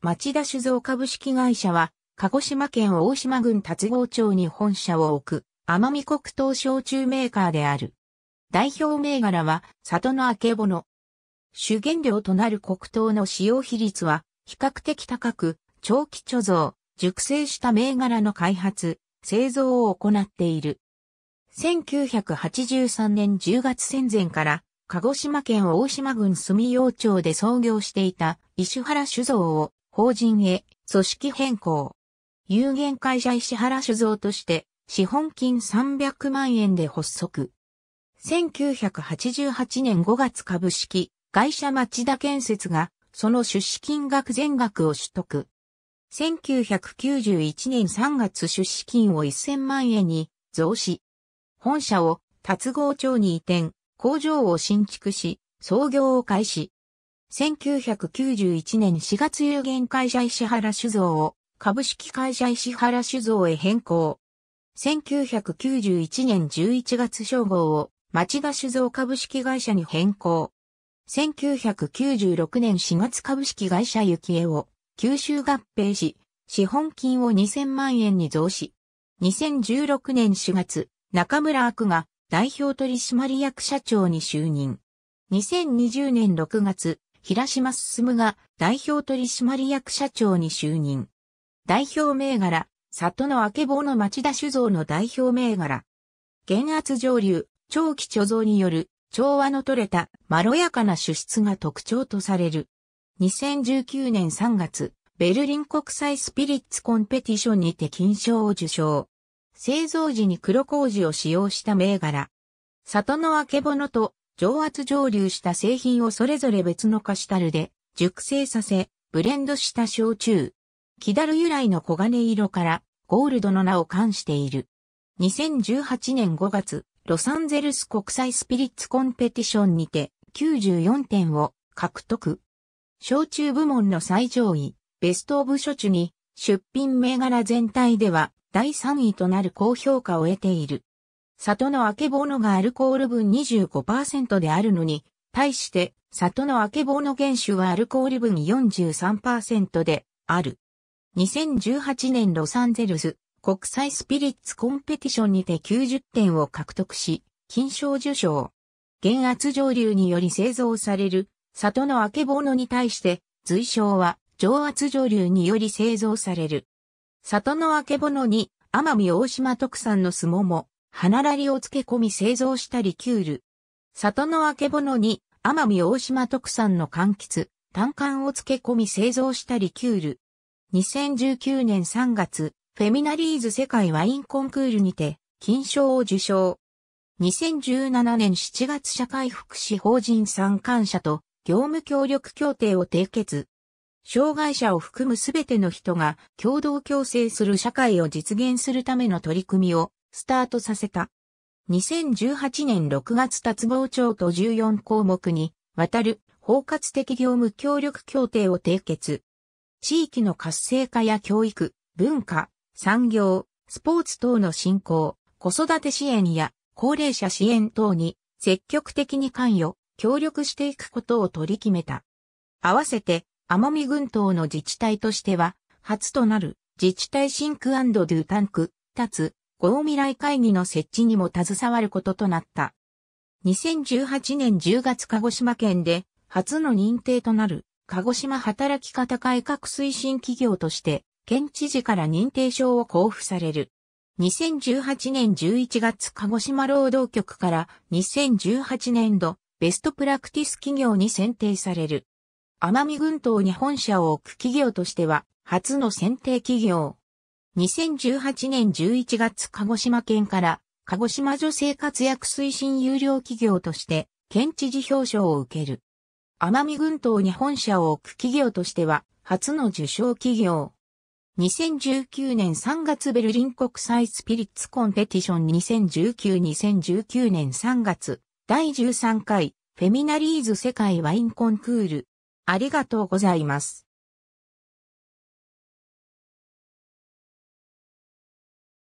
町田酒造株式会社は、鹿児島県大島郡達郷町に本社を置く、奄美黒糖焼酎メーカーである。代表銘柄は、里のあけぼの。主原料となる黒糖の使用比率は、比較的高く、長期貯蔵、熟成した銘柄の開発、製造を行っている。1983年10月戦前から、鹿児島県大島郡住用町で創業していた石原酒造を法人へ組織変更。有限会社石原酒造として資本金300万円で発足。1988年5月株式会社町田建設がその出資金額全額を取得。1991年3月出資金を1000万円に増資。本社を達合町に移転、工場を新築し、創業を開始。1991年4月有限会社石原酒造を株式会社石原酒造へ変更。1991年11月称号を町田酒造株式会社に変更。1996年4月株式会社幸恵を九州合併し、資本金を2000万円に増し、2016年4月、中村悪が代表取締役社長に就任。2020年6月、平島進が代表取締役社長に就任。代表銘柄、里のあけぼの町田酒造の代表銘柄。減圧上流、長期貯蔵による調和の取れたまろやかな脂質が特徴とされる。2019年3月、ベルリン国際スピリッツコンペティションにて金賞を受賞。製造時に黒麹を使用した銘柄。里のあけぼのと上圧蒸留した製品をそれぞれ別のカシタルで熟成させ、ブレンドした焼酎。キダル由来の黄金色からゴールドの名を冠している。2018年5月、ロサンゼルス国際スピリッツコンペティションにて94点を獲得。焼酎部門の最上位、ベストオブ諸中に出品銘柄全体では第3位となる高評価を得ている。里のあけぼのがアルコール分25%であるのに、対して、里のあけぼの原酒はアルコール分43%である。2018年ロサンゼルス国際スピリッツコンペティションにて90点を獲得し、金賞受賞。減圧蒸留により製造される里のあけぼのに対して、随称は上圧蒸留により製造される。里のあけぼのに奄美大島特産のスモモ、花らりを漬け込み製造したリキュール。里のあけぼのに、奄美大島特産の柑橘、単管を漬け込み製造したリキュール。2019年3月、フェミナリーズ世界ワインコンクールにて、金賞を受賞。2017年7月社会福祉法人参観者と業務協力協定を締結。障害者を含むすべての人が共同共生する社会を実現するための取り組みをスタートさせた。2018年6月達望庁と14項目にわたる包括的業務協力協定を締結。地域の活性化や教育、文化、産業、スポーツ等の振興、子育て支援や高齢者支援等に積極的に関与、協力していくことを取り決めた。合わせて、奄美群島の自治体としては、初となる自治体シンクドゥタンク、立つ、合未来会議の設置にも携わることとなった。2018年10月鹿児島県で初の認定となる鹿児島働き方改革推進企業として県知事から認定証を交付される。2018年11月鹿児島労働局から2018年度ベストプラクティス企業に選定される。奄美群島に本社を置く企業としては初の選定企業。2018年11月鹿児島県から鹿児島女性活躍推進有料企業として県知事表彰を受ける。奄美群島に本社を置く企業としては初の受賞企業。2019年3月ベルリン国際スピリッツコンペティション2019-2019年3月第13回フェミナリーズ世界ワインコンクール。ありがとうございます。